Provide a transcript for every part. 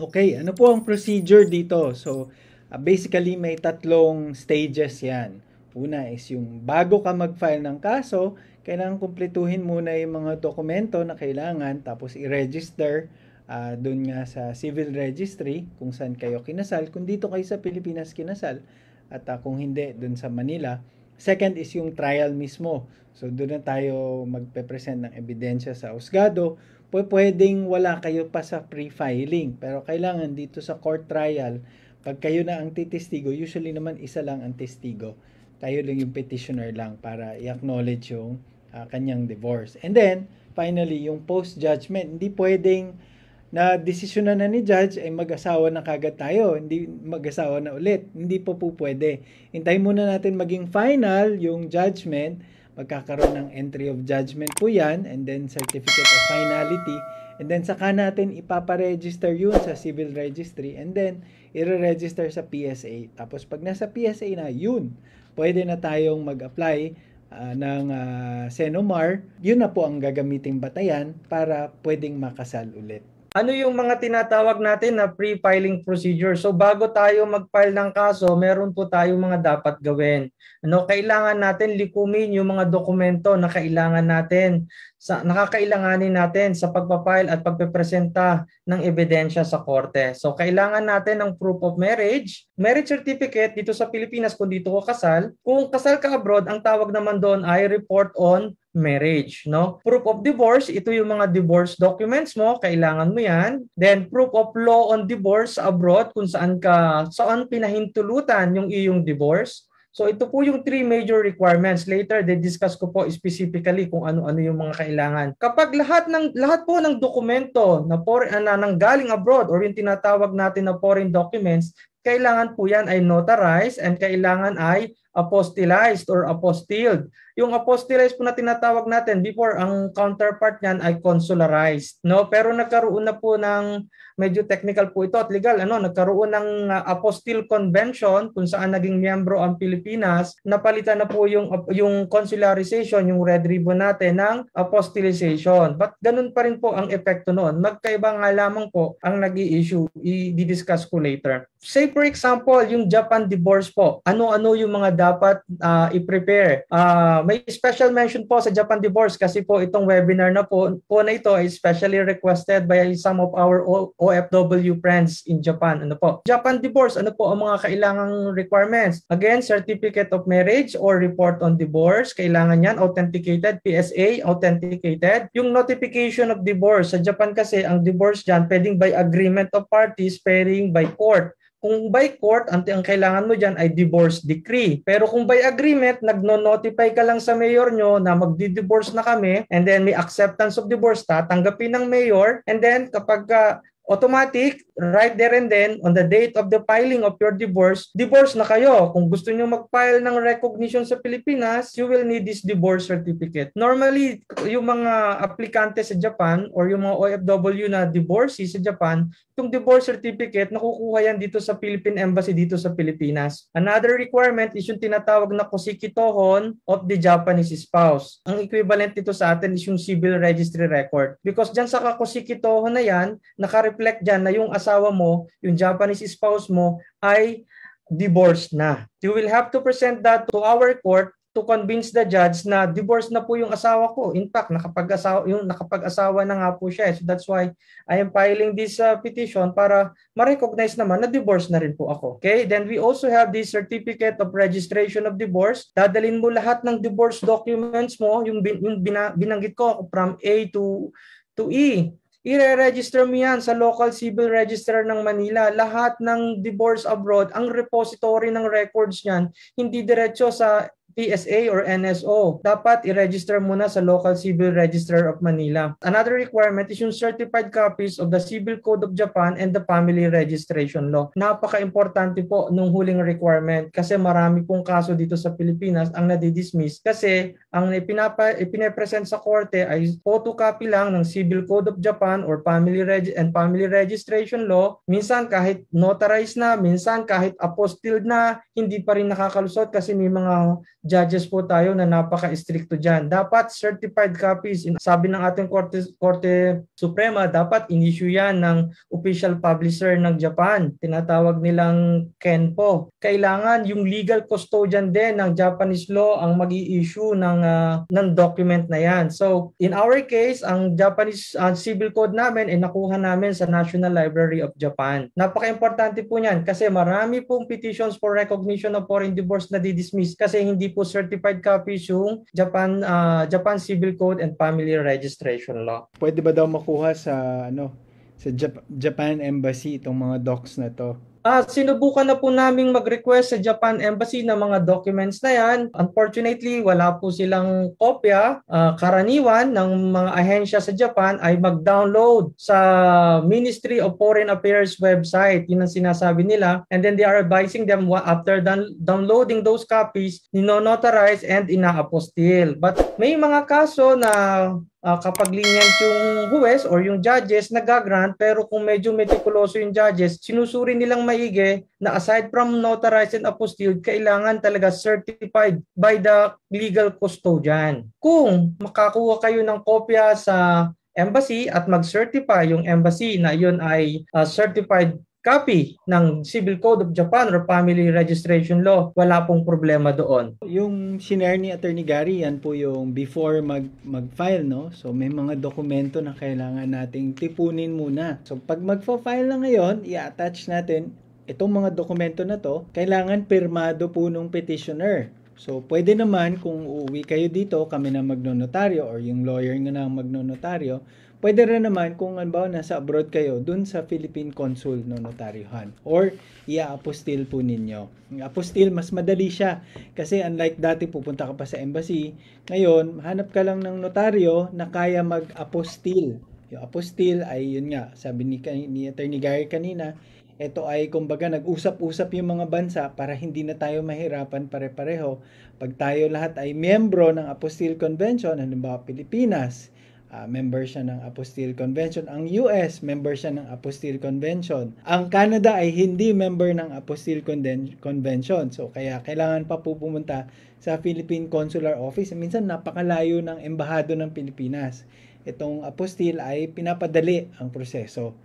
Okay, ano po ang procedure dito? So, uh, basically may tatlong stages yan. Una is yung bago ka mag-file ng kaso, kailangan kumpletuhin muna yung mga dokumento na kailangan tapos i-register uh, ah, doon nga sa civil registry kung saan kayo kinasal. Kung dito kayo sa Pilipinas kinasal at uh, kung hindi doon sa Manila. Second is yung trial mismo. So doon na tayo magpe-present ng ebidensya sa Ausgado pwedeng wala kayo pa sa pre-filing. Pero kailangan dito sa court trial, pag kayo na ang titestigo, usually naman isa lang ang testigo. Tayo lang yung petitioner lang para i-acknowledge yung uh, kanyang divorce. And then, finally, yung post-judgment, hindi pwedeng na desisyon na, na ni judge ay eh, mag-asawa na kagad tayo, hindi mag-asawa na ulit. Hindi po po pwede. Hintay muna natin maging final yung judgment magkakaroon ng entry of judgment po yan and then certificate of finality and then saka natin ipapa-register yun sa civil registry and then ire-register sa PSA tapos pag nasa PSA na yun pwede na tayong mag-apply uh, ng uh, Senomar yun na po ang gagamiting batayan para pwedeng makasal ulit ano yung mga tinatawag natin na pre-filing procedure. So bago tayo mag-file ng kaso, meron po tayong mga dapat gawin. Ano, kailangan natin likumin yung mga dokumento na kailangan natin sa nakakailanganin natin sa pagpapile at pagpepresenta ng ebidensya sa korte. So kailangan natin ng proof of marriage, marriage certificate dito sa Pilipinas kung dito ko kasal. Kung kasal ka abroad, ang tawag naman doon ay report on marriage, no? Proof of divorce, ito yung mga divorce documents mo, kailangan mo 'yan. Then proof of law on divorce abroad kung saan ka saan pinahintulutan yung iyong divorce. So ito po yung three major requirements. Later, di-discuss ko po specifically kung ano-ano yung mga kailangan. Kapag lahat ng lahat po ng dokumento na for, ah, na nanggaling abroad or yung tinatawag natin na foreign documents, kailangan po yan ay notarized and kailangan ay apostylized or apostilled. Yung apostylized po na tinatawag natin before ang counterpart niyan ay consularized, no? Pero nagkaroon na po ng medyo technical po ito at legal ano, nagkaroon ng ah, apostille convention kung saan naging miyembro ang Pilipinas, napalitan na po yung yung consularization, yung red ribbon natin ng apostillization. But ganun pa rin po ang epekto noon. Magkaiba nga lamang po ang nag-i-issue, i-discuss ko later. Say for example, yung Japan divorce po. Ano-ano yung mga dapat uh, i-prepare. Uh, may special mention po sa Japan Divorce kasi po itong webinar na po, po na ito is specially requested by some of our o- OFW friends in Japan. Ano po? Japan Divorce, ano po ang mga kailangang requirements? Again, certificate of marriage or report on divorce. Kailangan yan, authenticated, PSA, authenticated. Yung notification of divorce, sa Japan kasi ang divorce dyan, pwedeng by agreement of parties, pairing by court kung by court, ante ang kailangan mo dyan ay divorce decree. Pero kung by agreement, nagno-notify ka lang sa mayor nyo na magdi-divorce na kami and then may acceptance of divorce, tatanggapin ng mayor and then kapag uh, automatic, right there and then, on the date of the filing of your divorce, divorce na kayo. Kung gusto niyo mag-file ng recognition sa Pilipinas, you will need this divorce certificate. Normally, yung mga aplikante sa Japan or yung mga OFW na divorcee sa Japan, yung divorce certificate, nakukuha yan dito sa Philippine Embassy dito sa Pilipinas. Another requirement is yung tinatawag na kusikitohon of the Japanese spouse. Ang equivalent nito sa atin is yung civil registry record. Because dyan sa kakusikitohon na yan, nakareflect dyan na yung asawa asawa mo, yung Japanese spouse mo, ay divorced na. You will have to present that to our court to convince the judge na divorce na po yung asawa ko. In fact, nakapag-asawa, yung nakapag-asawa na nga po siya. Eh. So that's why I am filing this uh, petition para ma-recognize naman na divorce na rin po ako. Okay? Then we also have this certificate of registration of divorce. Dadalin mo lahat ng divorce documents mo, yung, bin, yung bina, binanggit ko from A to to E. Ire-register mo yan sa local civil registrar ng Manila. Lahat ng divorce abroad, ang repository ng records niyan, hindi diretso sa PSA or NSO, dapat i-register muna sa Local Civil Register of Manila. Another requirement is yung certified copies of the Civil Code of Japan and the Family Registration Law. Napaka-importante po nung huling requirement kasi marami pong kaso dito sa Pilipinas ang nadidismiss kasi ang ipinapa, ipinapresent sa korte ay photocopy lang ng Civil Code of Japan or Family Reg and Family Registration Law. Minsan kahit notarized na, minsan kahit apostilled na, hindi pa rin nakakalusot kasi may mga judges po tayo na napaka-stricto dyan. Dapat certified copies. Sabi ng ating Korte, Korte Suprema, dapat in-issue yan ng official publisher ng Japan. Tinatawag nilang Kenpo. Kailangan yung legal custodian din ng Japanese law ang mag issue ng, uh, ng document na yan. So, in our case, ang Japanese uh, civil code namin ay eh, nakuha namin sa National Library of Japan. Napaka-importante po niyan kasi marami pong petitions for recognition of foreign divorce na di-dismiss kasi hindi hindi po certified copies yung Japan uh, Japan Civil Code and Family Registration Law. Pwede ba daw makuha sa ano sa Jap- Japan Embassy itong mga docs na to? Uh, sinubukan na po naming mag-request sa Japan Embassy ng mga documents na yan. Unfortunately, wala po silang kopya. Uh, karaniwan ng mga ahensya sa Japan ay mag-download sa Ministry of Foreign Affairs website. Yun ang sinasabi nila. And then they are advising them after downloading those copies, ninonotarize and ina-apostille. But may mga kaso na uh, kapag lenient yung huwes or yung judges, nagagrant, pero kung medyo meticuloso yung judges, sinusuri nilang maigi na aside from notarized and apostilled, kailangan talaga certified by the legal custodian. Kung makakuha kayo ng kopya sa embassy at mag-certify yung embassy na yun ay uh, certified copy ng Civil Code of Japan or Family Registration Law, wala pong problema doon. Yung sinare ni Attorney Gary, yan po yung before mag, mag-file, no? So may mga dokumento na kailangan nating tipunin muna. So pag mag-file na ngayon, i-attach natin itong mga dokumento na to, kailangan pirmado po nung petitioner. So, pwede naman kung uuwi kayo dito, kami na magnonotaryo or yung lawyer nga na magnonotaryo, Pwede rin naman kung anbaw nasa abroad kayo dun sa Philippine Consul no notaryuhan or ia-apostil po ninyo. apostil mas madali siya kasi unlike dati pupunta ka pa sa embassy, ngayon hanap ka lang ng notaryo na kaya mag-apostil. Yung apostil ay yun nga, sabi ni, ni Attorney Gary kanina, ito ay kumbaga nag-usap-usap yung mga bansa para hindi na tayo mahirapan pare-pareho. Pag tayo lahat ay miyembro ng Apostle Convention, halimbawa Pilipinas, uh, member siya ng Apostille Convention. Ang US, member siya ng Apostille Convention. Ang Canada ay hindi member ng Apostille Conden- Convention. So, kaya kailangan pa po pumunta sa Philippine Consular Office. Minsan, napakalayo ng Embahado ng Pilipinas. Itong apostille ay pinapadali ang proseso.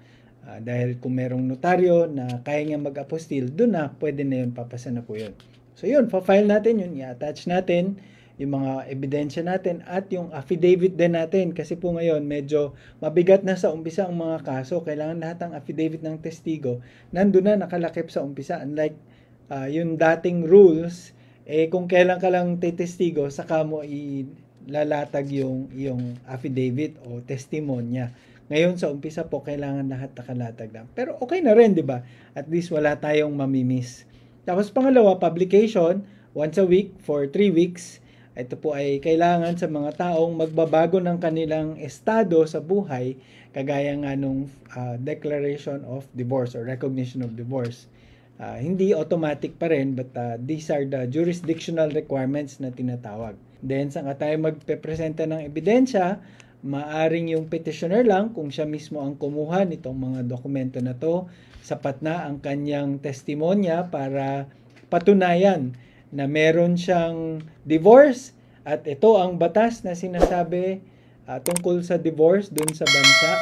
Uh, dahil kung merong notaryo na kaya niya mag-apostille, doon na, pwede na yun, papasa na po yun. So yun, fa-file natin yun, i-attach natin yung mga ebidensya natin at yung affidavit din natin kasi po ngayon medyo mabigat na sa umpisa ang mga kaso kailangan lahat ng affidavit ng testigo nandun na nakalakip sa umpisa unlike uh, yung dating rules eh kung kailan ka lang testigo saka mo ilalatag yung yung affidavit o testimonya ngayon sa umpisa po kailangan lahat nakalatag na pero okay na rin di ba at least wala tayong mamimiss tapos pangalawa, publication, once a week for 3 weeks. Ito po ay kailangan sa mga taong magbabago ng kanilang estado sa buhay kagaya ng anong uh, declaration of divorce or recognition of divorce. Uh, hindi automatic pa rin but uh, these are the jurisdictional requirements na tinatawag. Then sa tayo magpepresenta ng ebidensya, maaring yung petitioner lang kung siya mismo ang kumuha nitong mga dokumento na to, sapat na ang kanyang testimonya para patunayan na meron siyang divorce at ito ang batas na sinasabi uh, tungkol sa divorce dun sa bansa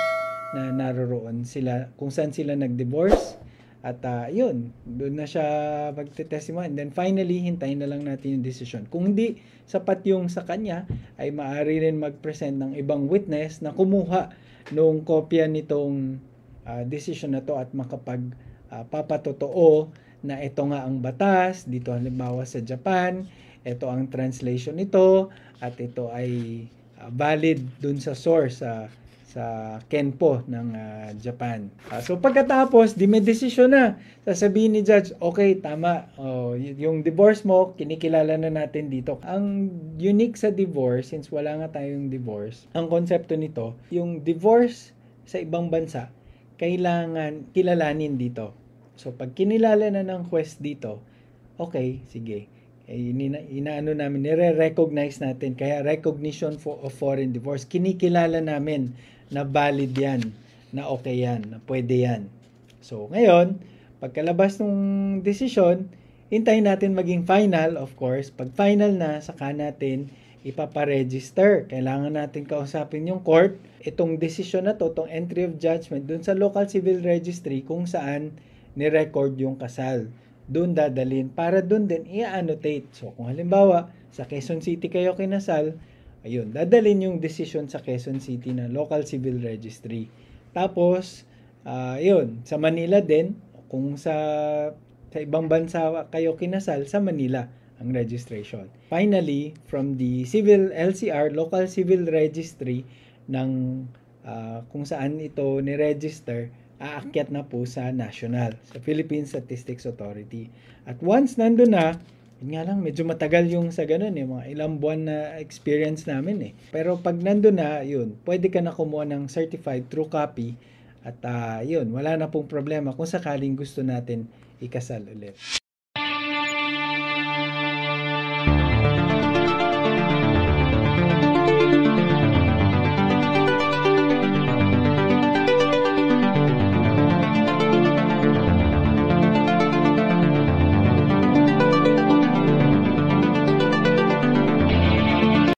na naroroon sila kung saan sila nag-divorce at uh, yun doon na siya magte-testimony and then finally hintayin na lang natin yung decision kung hindi sapat yung sa kanya ay maaari rin mag-present ng ibang witness na kumuha nung kopya nitong uh, ah, decision na to at makapag uh, na ito nga ang batas, dito halimbawa sa Japan, ito ang translation nito at ito ay uh, valid dun sa source sa uh, sa Kenpo ng uh, Japan. Uh, so pagkatapos, di may desisyon na. Sasabihin ni judge, okay, tama. Oh, yung divorce mo, kinikilala na natin dito. Ang unique sa divorce, since wala nga tayong divorce, ang konsepto nito, yung divorce sa ibang bansa, kailangan kilalanin dito So, pag kinilala na ng quest dito, okay, sige. Eh, ina, inaano namin, nire-recognize natin. Kaya recognition for, of foreign divorce, kinikilala namin na valid yan, na okay yan, na pwede yan. So, ngayon, pagkalabas ng desisyon, hintayin natin maging final, of course. Pag final na, saka natin ipaparegister. Kailangan natin kausapin yung court. Itong desisyon na to, itong entry of judgment, dun sa local civil registry kung saan ni-record yung kasal. Doon dadalin para doon din i-annotate. So kung halimbawa sa Quezon City kayo kinasal, ayun, dadalin yung decision sa Quezon City na local civil registry. Tapos, uh, sa Manila din, kung sa, sa ibang bansa kayo kinasal, sa Manila ang registration. Finally, from the civil LCR, local civil registry ng uh, kung saan ito ni-register, aakyat na po sa national, sa Philippine Statistics Authority. At once nandun na, yun nga lang, medyo matagal yung sa ganun eh, mga ilang buwan na experience namin eh. Pero pag nandun na, yun, pwede ka na kumuha ng certified true copy at uh, yun, wala na pong problema kung sakaling gusto natin ikasal ulit.